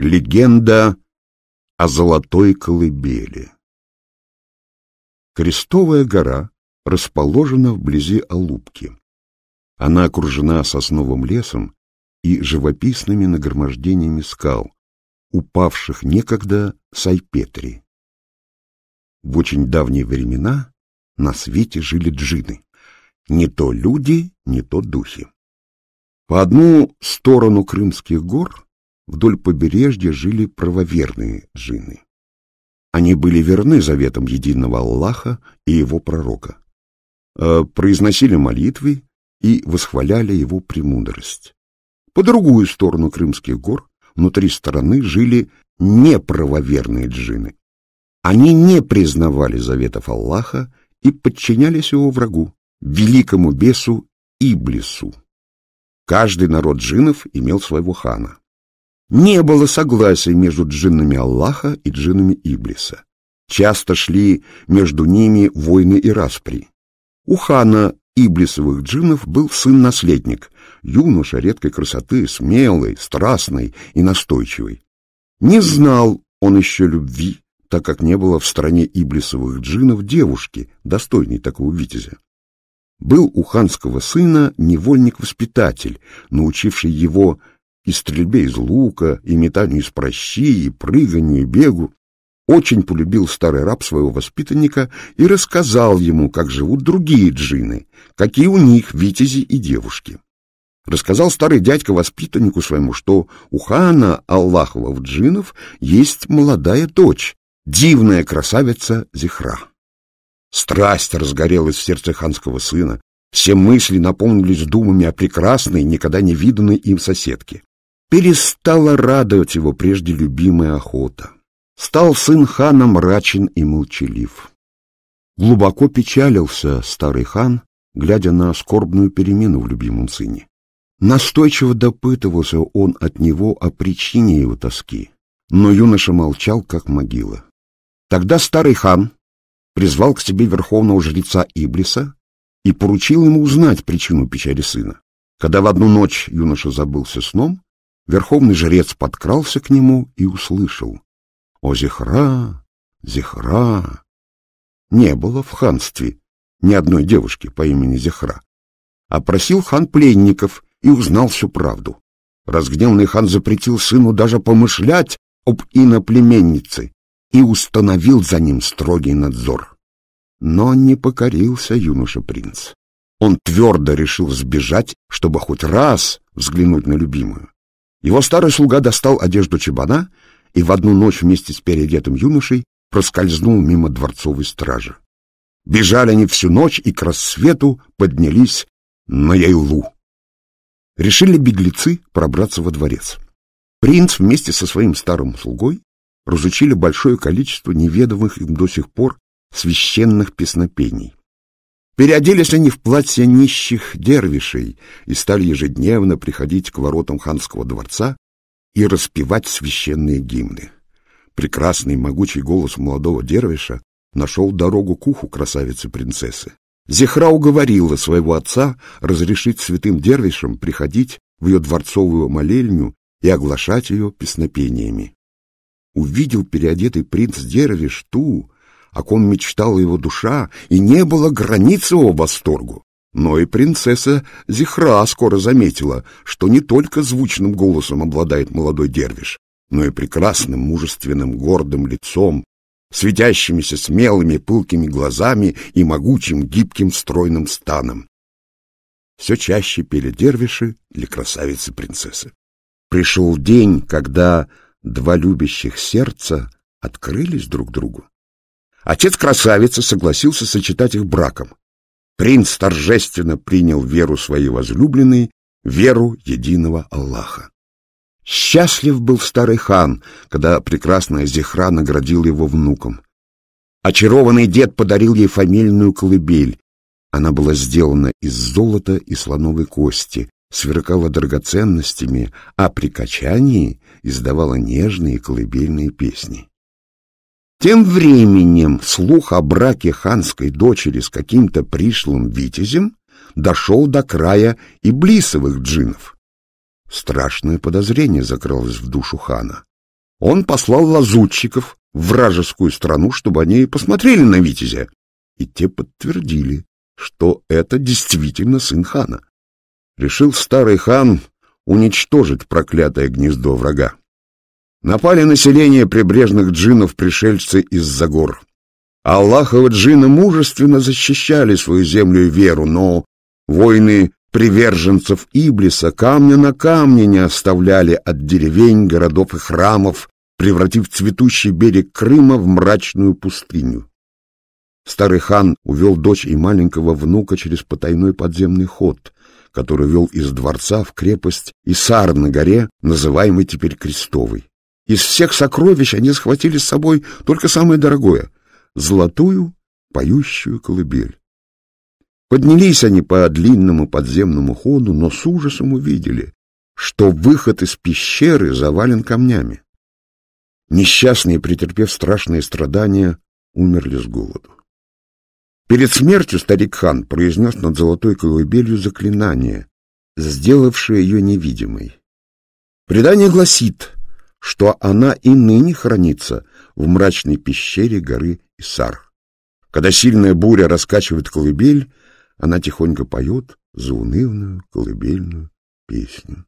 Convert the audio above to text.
Легенда о золотой колыбели Крестовая гора расположена вблизи Алупки. Она окружена сосновым лесом и живописными нагромождениями скал, упавших некогда с Айпетри. В очень давние времена на свете жили джины. Не то люди, не то духи. По одну сторону Крымских гор — вдоль побережья жили правоверные джинны. Они были верны заветам единого Аллаха и его пророка, э, произносили молитвы и восхваляли его премудрость. По другую сторону Крымских гор, внутри страны, жили неправоверные джины. Они не признавали заветов Аллаха и подчинялись его врагу, великому бесу Иблису. Каждый народ джинов имел своего хана. Не было согласия между джиннами Аллаха и джиннами Иблиса. Часто шли между ними войны и распри. У хана иблисовых джиннов был сын-наследник, юноша редкой красоты, смелый, страстный и настойчивый. Не знал он еще любви, так как не было в стране иблисовых джиннов девушки, достойной такого витязя. Был у ханского сына невольник-воспитатель, научивший его и стрельбе из лука, и метанию из прощи, и прыганию, и бегу, очень полюбил старый раб своего воспитанника и рассказал ему, как живут другие джины, какие у них витязи и девушки. Рассказал старый дядька воспитаннику своему, что у хана Аллаховых джинов есть молодая дочь, дивная красавица Зихра. Страсть разгорелась в сердце ханского сына, все мысли наполнились думами о прекрасной, никогда не виданной им соседке. Перестала радовать его прежде любимая охота. Стал сын хана мрачен и молчалив. Глубоко печалился старый хан, глядя на скорбную перемену в любимом сыне. Настойчиво допытывался он от него о причине его тоски, но юноша молчал, как могила. Тогда старый хан призвал к себе верховного жреца Иблиса и поручил ему узнать причину печали сына. Когда в одну ночь юноша забылся сном, Верховный жрец подкрался к нему и услышал. «О, Зихра! Зихра!» Не было в ханстве ни одной девушки по имени Зихра. Опросил а хан пленников и узнал всю правду. Разгневанный хан запретил сыну даже помышлять об иноплеменнице и установил за ним строгий надзор. Но не покорился юноша-принц. Он твердо решил сбежать, чтобы хоть раз взглянуть на любимую. Его старый слуга достал одежду чебана и в одну ночь вместе с переодетым юношей проскользнул мимо дворцовой стражи. Бежали они всю ночь и к рассвету поднялись на Яйлу. Решили беглецы пробраться во дворец. Принц вместе со своим старым слугой разучили большое количество неведомых им до сих пор священных песнопений. Переоделись они в платья нищих дервишей и стали ежедневно приходить к воротам ханского дворца и распевать священные гимны. Прекрасный могучий голос молодого дервиша нашел дорогу к уху красавицы-принцессы. Зехра уговорила своего отца разрешить святым дервишам приходить в ее дворцовую молельню и оглашать ее песнопениями. Увидел переодетый принц Дервиш ту, о ком мечтала его душа, и не было границ его восторгу. Но и принцесса Зихра скоро заметила, что не только звучным голосом обладает молодой дервиш, но и прекрасным, мужественным, гордым лицом, светящимися смелыми, пылкими глазами и могучим, гибким, стройным станом. Все чаще пели дервиши для красавицы-принцессы. Пришел день, когда два любящих сердца открылись друг другу. Отец красавицы согласился сочетать их браком. Принц торжественно принял веру своей возлюбленной, веру единого Аллаха. Счастлив был старый хан, когда прекрасная Зихра наградила его внуком. Очарованный дед подарил ей фамильную колыбель. Она была сделана из золота и слоновой кости, сверкала драгоценностями, а при качании издавала нежные колыбельные песни. Тем временем слух о браке ханской дочери с каким-то пришлым витязем дошел до края и блисовых джинов. Страшное подозрение закрылось в душу хана. Он послал лазутчиков в вражескую страну, чтобы они посмотрели на витязя, и те подтвердили, что это действительно сын хана. Решил старый хан уничтожить проклятое гнездо врага. Напали население прибрежных джинов пришельцы из-за гор. Аллахова джины мужественно защищали свою землю и веру, но войны приверженцев Иблиса камня на камне не оставляли от деревень, городов и храмов, превратив цветущий берег Крыма в мрачную пустыню. Старый хан увел дочь и маленького внука через потайной подземный ход, который вел из дворца в крепость Исар на горе, называемый теперь Крестовой. Из всех сокровищ они схватили с собой только самое дорогое — золотую поющую колыбель. Поднялись они по длинному подземному ходу, но с ужасом увидели, что выход из пещеры завален камнями. Несчастные, претерпев страшные страдания, умерли с голоду. Перед смертью старик хан произнес над золотой колыбелью заклинание, сделавшее ее невидимой. Предание гласит, что она и ныне хранится в мрачной пещере горы Исар. Когда сильная буря раскачивает колыбель, она тихонько поет заунывную колыбельную песню.